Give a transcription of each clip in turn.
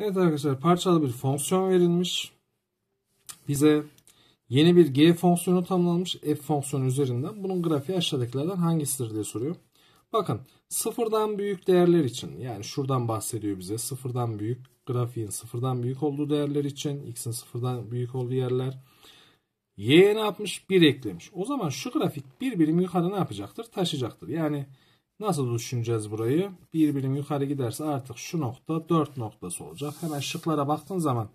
Evet arkadaşlar parçalı bir fonksiyon verilmiş. Bize yeni bir g fonksiyonu tanımlanmış f fonksiyonu üzerinden. Bunun grafiği aşağıdakilerden hangisidir diye soruyor. Bakın sıfırdan büyük değerler için yani şuradan bahsediyor bize sıfırdan büyük grafiğin sıfırdan büyük olduğu değerler için x'in sıfırdan büyük olduğu yerler y'ye ne yapmış 1 eklemiş. O zaman şu grafik bir birim yukarı ne yapacaktır taşıyacaktır. Yani Nasıl düşüneceğiz burayı? Bir birim yukarı giderse artık şu nokta 4 noktası olacak. Hemen şıklara baktığın zaman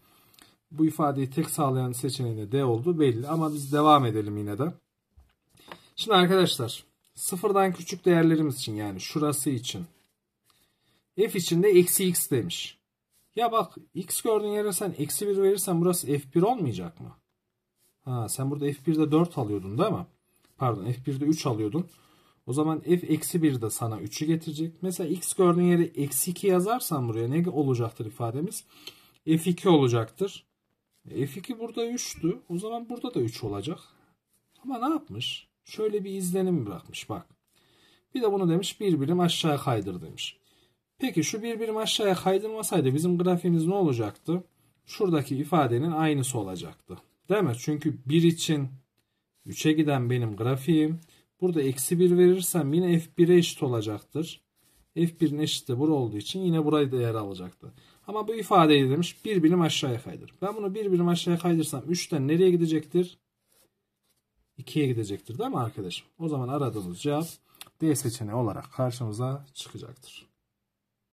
bu ifadeyi tek sağlayan seçeneği de D oldu belli. Ama biz devam edelim yine de. Şimdi arkadaşlar sıfırdan küçük değerlerimiz için yani şurası için f için de eksi x demiş. Ya bak x gördüğün yere sen eksi 1 verirsen burası f1 olmayacak mı? Ha sen burada f1'de 4 alıyordun değil mi? Pardon f1'de 3 alıyordun. O zaman f eksi 1 de sana 3'ü getirecek. Mesela x gördüğün yere eksi 2 yazarsan buraya ne olacaktır ifademiz? f2 olacaktır. f2 burada 3'tü. O zaman burada da 3 olacak. Ama ne yapmış? Şöyle bir izlenim bırakmış bak. Bir de bunu demiş bir birim aşağıya kaydır demiş. Peki şu bir birim aşağıya kaydırmasaydı bizim grafiğimiz ne olacaktı? Şuradaki ifadenin aynısı olacaktı. Değil mi? Çünkü 1 için 3'e giden benim grafiğim. Burada eksi 1 verirsem yine f1'e eşit olacaktır. f1'in eşiti bura olduğu için yine burayı değer alacaktı. Ama bu ifadeyi demiş bir birim aşağıya kaydır. Ben bunu bir birim aşağıya kaydırsam 3'ten nereye gidecektir? 2'ye gidecektir değil mi arkadaşım? O zaman aradığımız cevap D seçeneği olarak karşımıza çıkacaktır.